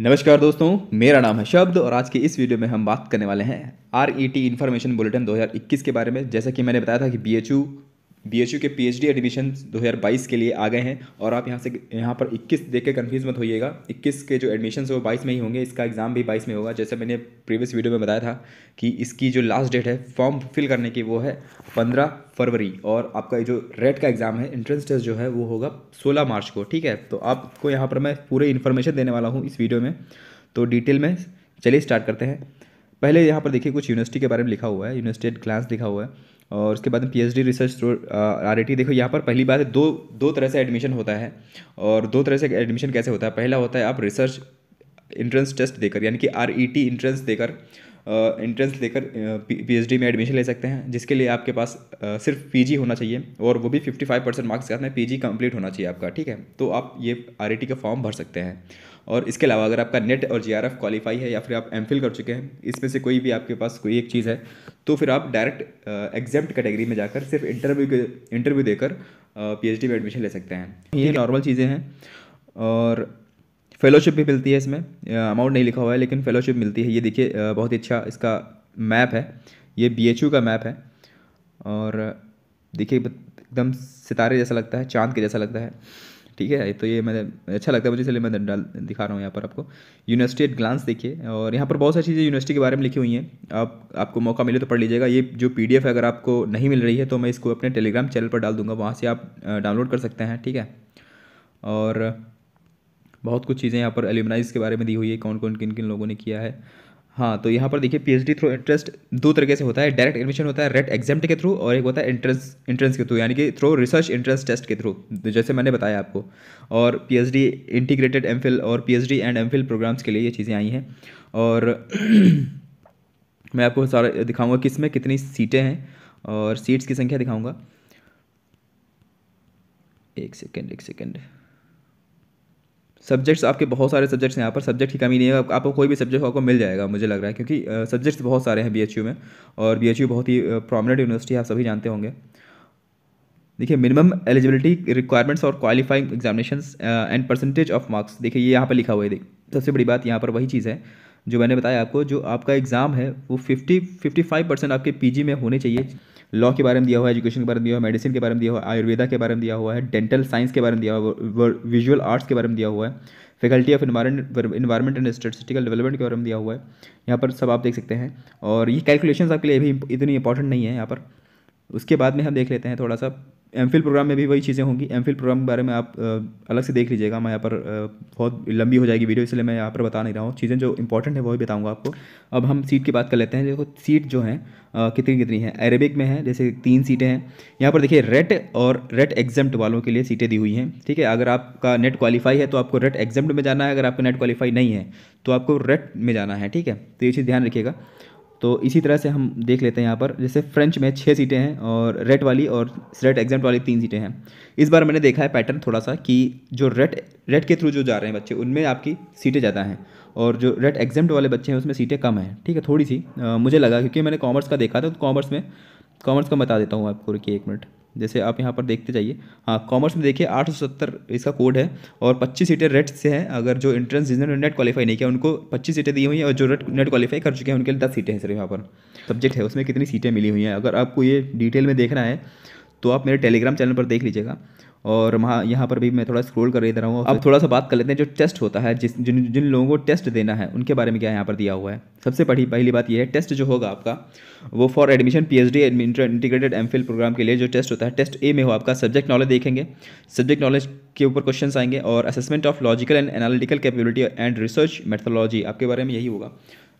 नमस्कार दोस्तों मेरा नाम है शब्द और आज के इस वीडियो में हम बात करने वाले हैं R E T information bulletin 2021 के बारे में जैसा कि मैंने बताया था कि बी बी एच यू के पी एच डी एडमिशन बाईस के लिए आ गए हैं और आप यहाँ से यहाँ पर इक्कीस देख के कन्फ्यूज़ मत होइएगा इक्कीस के जो एडमिशन है वो बाईस में ही होंगे इसका एग्ज़ाम भी बाईस में होगा जैसे मैंने प्रीवियस वीडियो में बताया था कि इसकी जो लास्ट डेट है फॉर्म फिल करने की वो है पंद्रह फरवरी और आपका जो रेट का एग्ज़ाम है एंट्रेंस टेस्ट जो है वो होगा सोलह मार्च को ठीक है तो आपको यहाँ पर मैं पूरे इन्फॉर्मेशन देने वाला हूँ इस वीडियो में तो डिटेल में चलिए स्टार्ट करते हैं पहले यहाँ पर देखिए कुछ यूनिवर्सिटी के बारे में लिखा हुआ है यूनिवर्सिटी एट ग्लांस लिखा हुआ है और उसके बाद में पीएचडी रिसर्च थ्रू आर देखो यहाँ पर पहली बात है दो दो तरह से एडमिशन होता है और दो तरह से एडमिशन कैसे होता है पहला होता है आप रिसर्च इंट्रेंस टेस्ट देकर यानी कि आर ई टी इंट्रेंस देकर इंट्रेंस लेकर पीएचडी में एडमिशन ले सकते हैं जिसके लिए आपके पास सिर्फ पीजी होना चाहिए और वो भी 55 परसेंट मार्क्स के साथ में पीजी कंप्लीट होना चाहिए आपका ठीक है तो आप ये आर का फॉर्म भर सकते हैं और इसके अलावा अगर आपका नेट और जीआरएफ क्वालिफाई है या फिर आप एम कर चुके हैं इसमें से कोई भी आपके पास कोई एक चीज़ है तो फिर आप डायरेक्ट एग्जाम्ड कैटेगरी में जाकर सिर्फ इंटरव्यू के इंटरव्यू देकर पीएचडी में एडमिशन ले सकते हैं ये नॉर्मल चीज़ें हैं और फेलोशिप भी मिलती है इसमें अमाउंट नहीं लिखा हुआ है लेकिन फेलोशिप मिलती है ये देखिए बहुत ही अच्छा इसका मैप है ये बी का मैप है और देखिए एकदम सितारे जैसा लगता है चांद के जैसा लगता है ठीक है तो ये मैंने अच्छा लगता है मुझे इसलिए मैं डाल दिखा रहा हूँ यहाँ पर आपको यूनिवर्सिटी एट ग्लांस देखिए और यहाँ पर बहुत सारी चीज़ें यूनिवर्सिटी के बारे में लिखी हुई हैं आप आपको मौका मिले तो पढ़ लीजिएगा ये जो पी है अगर आपको नहीं मिल रही है तो मैं इसको अपने टेलीग्राम चैनल पर डाल दूँगा वहाँ से आप डाउनलोड कर सकते हैं ठीक है और बहुत कुछ चीज़ें यहाँ पर एल्यूमनाइज के बारे में दी हुई है कौन कौन किन किन लोगों ने किया है हाँ तो यहाँ पर देखिए पीएचडी थ्रू इंटरेस्ट दो तरीके से होता है डायरेक्ट एडमिशन होता है रेट एग्जाम के थ्रू और एक होता है एंट्रेंस एंट्रेंस के थ्रू यानी कि थ्रू रिसर्च एंट्रेंस टेस्ट के थ्रू तो जैसे मैंने बताया आपको और पीएचडी इंटीग्रेटेड एमफिल और पीएचडी एंड एमफिल प्रोग्राम्स के लिए ये चीज़ें आई हैं और मैं आपको सारा दिखाऊंगा कि इसमें कितनी सीटें हैं और सीट्स की संख्या दिखाऊंगा एक सेकेंड एक सेकेंड सब्जेक्ट्स आपके बहुत सारे सब्जेक्ट्स हैं यहाँ पर सब्जेक्ट की कमी नहीं है आपको कोई भी सब्जेक्ट आपको मिल जाएगा मुझे लग रहा है क्योंकि सब्जेक्ट्स बहुत सारे हैं बी में और बी बहुत ही प्रोमिनेंट यूनिवर्सिटी है आप सभी जानते होंगे देखिए मिनिमम एलिजिबिलिटी रिक्वायरमेंट्स और qualifying examination and percentage of marks देखिए ये यहाँ पर लिखा हुआ है सबसे बड़ी बात यहाँ पर वही चीज़ है जो मैंने बताया आपको जो आपका एग्ज़ाम है वो फिफ्टी फिफ्टी फाइव परसेंट आपके पीजी में होने चाहिए लॉ के बारे में दिया हुआ है एजुकेशन के बारे में दिया हुआ है मेडिसिन के बारे में दिया हुआ है आयुर्वेदा के बारे में दिया हुआ है डेंटल साइंस के बारे में दिया हुआ है विजुअल आर्ट्स के बारे में दिया हुआ है faculty of environment and statistical development के बारे में दिया हुआ है यहाँ पर सब आप देख सकते हैं और ये कैलकुलेशन आपके लिए भी इतनी इंपॉर्टेंट नहीं है यहाँ पर उसके बाद में हम देख लेते हैं थोड़ा सा एम प्रोग्राम में भी वही चीज़ें होंगी एम प्रोग्राम के बारे में आप अलग से देख लीजिएगा मैं यहाँ पर बहुत लंबी हो जाएगी वीडियो इसलिए मैं यहाँ पर बता नहीं रहा हूँ चीज़ें जो इंपॉर्टेंट है वही बताऊँगा आपको अब हम सीट की बात कर लेते हैं देखो सीट जो है कितनी कितनी है अरेबिक में है जैसे तीन सीटें हैं यहाँ पर देखिए रेट और रेट एग्जाम्ट वालों के लिए सीटें दी हुई हैं ठीक है अगर आपका नेट क्वालिफाई है तो आपको रेट एग्जाम्ट में जाना है अगर आपका नेट क्वालिफाई नहीं है तो आपको रेट में जाना है ठीक है तो ये चीज़ ध्यान रखिएगा तो इसी तरह से हम देख लेते हैं यहाँ पर जैसे फ्रेंच में छः सीटें हैं और रेट वाली और रेट एग्जाम वाली तीन सीटें हैं इस बार मैंने देखा है पैटर्न थोड़ा सा कि जो रेट रेट के थ्रू जो जा रहे हैं बच्चे उनमें आपकी सीटें ज़्यादा हैं और जो रेट एग्जाम वाले बच्चे हैं उसमें सीटें कम हैं ठीक है थोड़ी सी आ, मुझे लगा क्योंकि मैंने कॉमर्स का देखा था तो कॉमर्स में कॉमर्स का बता देता हूँ आपको रुकी एक मिनट जैसे आप यहाँ पर देखते जाइए हाँ कॉमर्स में देखिए 870 इसका कोड है और 25 सीटें रेट से हैं अगर जो इंट्रेंस जिन्होंने नेट क्वालीफाई नहीं किया उनको 25 सीटें दी हुई हैं और जो रेट नेट क्वालीफाई कर चुके हैं उनके लिए दस सीटें हैं सर यहाँ पर सब्जेक्ट है उसमें कितनी सीटें मिली हुई हैं अगर आपको ये डिटेल में देखना है तो आप मेरे टेलीग्राम चैनल पर देख लीजिएगा और वहाँ यहाँ पर भी मैं थोड़ा स्क्रोल कर इधर हूँ अब तो- थोड़ा सा बात कर लेते हैं जो टेस्ट होता है जिस जिन जिन लोगों को टेस्ट देना है उनके बारे में क्या यहाँ पर दिया हुआ है सबसे पढ़ी पहली बात यह है टेस्ट जो होगा आपका वो for admission P H D integrated M Phil programme के लिए जो टेस्ट होता है टेस्ट ए में हो आपका सब्जेक्ट नॉलेज देखेंगे सब्जेक्ट नॉलेज के ऊपर क्वेश्चन आएंगे और assessment of logical and analytical capability and research methodology आपके बारे में यही होगा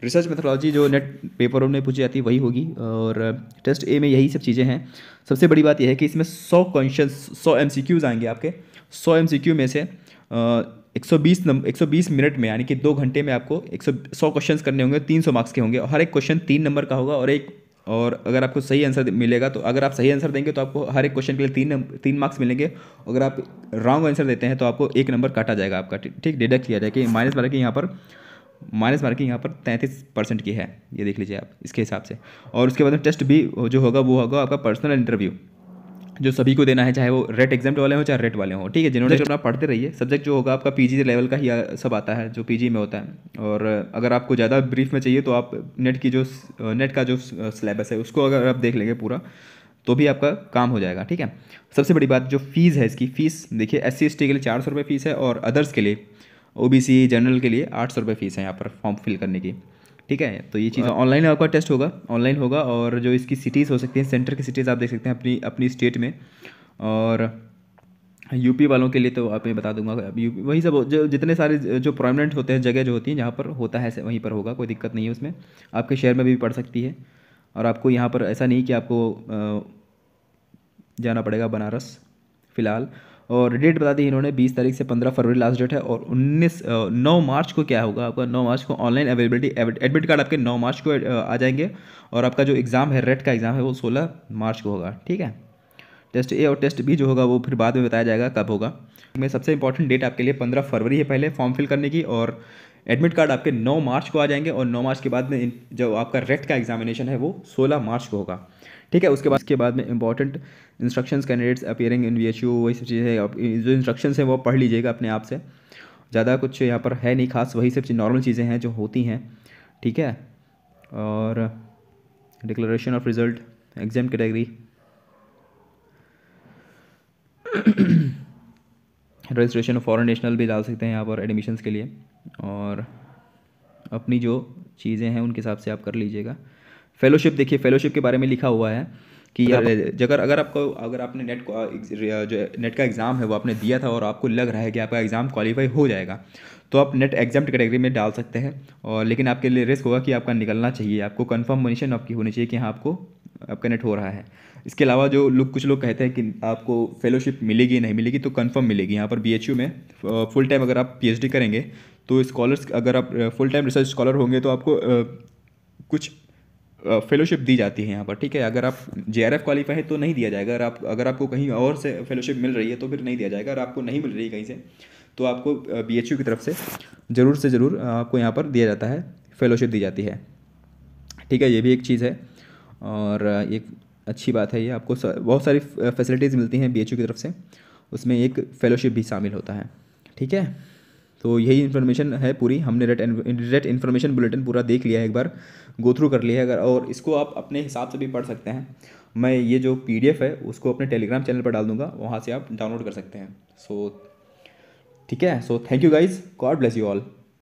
रिसर्च मेथोलॉजी जो नेट पेपरों में पूछी जाती है वही होगी और टेस्ट ए में यही सब चीज़ें हैं सबसे बड़ी बात यह है कि इसमें सौ क्वेश्चन सौ एम आएंगे आपके सौ एम में से एक सौ बीस नंबर एक सौ बीस मिनट में यानी कि दो घंटे में आपको एक सौ सौ क्वेश्चन करने होंगे तीन सौ मार्क्स के होंगे और हर एक क्वेश्चन तीन नंबर का होगा और एक और अगर आपको सही आंसर मिलेगा तो अगर आप सही आंसर देंगे तो आपको हर एक क्वेश्चन के लिए तीन तीन मार्क्स मिलेंगे अगर आप रॉन्ग आंसर देते हैं तो आपको एक नंबर काटा जाएगा आपका ठीक डिडक्ट किया जाएगा कि माइनस वाला कि यहाँ पर माइनस मार्किंग यहाँ पर तैंतीस परसेंट की है ये देख लीजिए आप इसके हिसाब से और उसके बाद में टेस्ट भी जो होगा वो होगा आपका पर्सनल इंटरव्यू जो सभी को देना है चाहे वो रेट एग्जाम वाले हो चाहे रेट वाले हो ठीक है जिन्होंने अपना पढ़ते रहिए सब्जेक्ट जो होगा आपका पीजी लेवल का ही सब आता है जो पीजी में होता है और अगर आपको ज़्यादा ब्रीफ में चाहिए तो आप नेट की जो नेट का जो सिलेबस है उसको अगर आप देख लेंगे पूरा तो भी आपका काम हो जाएगा ठीक है सबसे बड़ी बात जो फीस है इसकी फ़ीस देखिए एस सी के लिए चार सौ रुपये फीस है और अदर्स के लिए ओ बी सी जनरल के लिए आठ सौ रुपये फीस है यहाँ पर फॉर्म फिल करने की ठीक है तो ये चीज़ ऑनलाइन आपका टेस्ट होगा ऑनलाइन होगा और जो इसकी सिटीज़ हो सकती हैं सेंटर की सिटीज़ आप देख सकते हैं अपनी अपनी स्टेट में और यूपी वालों के लिए तो आप मैं बता दूंगा यूपी वही सब जो जितने सारे जो प्रोमिनेंट होते हैं जगह जो होती हैं जहाँ पर होता है वहीं पर होगा कोई दिक्कत नहीं है उसमें आपके शहर में भी पड़ सकती है और आपको यहाँ पर ऐसा नहीं कि आपको जाना पड़ेगा बनारस फ़िलहाल और डेट बता दी इन्होंने बीस तारीख से पंद्रह फरवरी लास्ट डेट है और उन्नीस नौ मार्च को क्या होगा आपका नौ मार्च को ऑनलाइन अवेलेबिलिटी एडमिट कार्ड आपके नौ मार्च को आ जाएंगे और आपका जो एग्ज़ाम है रेट का एग्ज़ाम है वो सोलह मार्च को होगा ठीक है टेस्ट ए और टेस्ट बी जो होगा वो फिर बाद में बताया जाएगा कब होगा मैं सबसे इंपॉर्टेंट डेट आपके लिए पंद्रह फरवरी है पहले फॉर्म फिल करने की और एडमिट कार्ड आपके 9 मार्च को आ जाएंगे और 9 मार्च के बाद में जो आपका रेट का एग्जामिनेशन है वो 16 मार्च को होगा ठीक है उसके बाद के बाद में important instructions candidates appearing in वी वही सब चीज़ें जो इंस्ट्रक्शंस हैं वो पढ़ लीजिएगा अपने आप से ज़्यादा कुछ यहाँ पर है नहीं खास वही सब चीज़ नॉर्मल चीज़ें हैं जो होती हैं ठीक है और declaration of result exam category registration of foreign national भी डाल सकते हैं यहाँ पर एडमिशन्स के लिए और अपनी जो चीज़ें हैं उनके हिसाब से आप कर लीजिएगा फेलोशिप देखिए फेलोशिप के बारे में लिखा हुआ है कि अगर अगर आपको अगर आपने नेट जो नेट का एग्ज़ाम है वो आपने दिया था और आपको लग रहा है कि आपका एग्ज़ाम क्वालिफाई हो जाएगा तो आप नेट एग्जाम कैटेगरी में डाल सकते हैं और लेकिन आपके लिए रिस्क होगा कि आपका निकलना चाहिए आपको कन्फर्मेशन आपकी होनी चाहिए कि हाँ आपको आप कनेक्ट हो रहा है इसके अलावा जो लोग कुछ लोग कहते हैं कि आपको फेलोशिप मिलेगी नहीं मिलेगी तो कंफर्म मिलेगी यहाँ पर बी में फुल टाइम अगर आप पी करेंगे तो स्कॉलर्स अगर आप फुल टाइम रिसर्च स्कॉलर होंगे तो आपको कुछ फेलोशिप दी जाती है यहाँ पर ठीक है अगर आप जे आर एफ क्वालीफाई है तो नहीं दिया जाएगा अगर आप अगर आपको कहीं और से फेलोशिप मिल रही है तो फिर नहीं दिया जाएगा अगर आपको नहीं मिल रही कहीं से तो आपको बी एच यू की तरफ से ज़रूर से ज़रूर आपको यहाँ पर दिया जाता है फेलोशिप दी जाती है ठीक है ये भी एक चीज़ है और एक अच्छी बात है ये आपको बहुत सारी फैसिलिटीज़ मिलती हैं बी की तरफ से उसमें एक फेलोशिप भी शामिल होता है ठीक है तो यही इन्फॉर्मेशन है पूरी हमने रेट रेट इन्फॉर्मेशन बुलेटिन पूरा देख लिया है एक बार गो थ्रू कर लिया है अगर और इसको आप अपने हिसाब से भी पढ़ सकते हैं मैं ये जो पी है उसको अपने टेलीग्राम चैनल पर डाल दूँगा वहाँ से आप डाउनलोड कर सकते हैं सो so, ठीक है so thank you guys God bless you all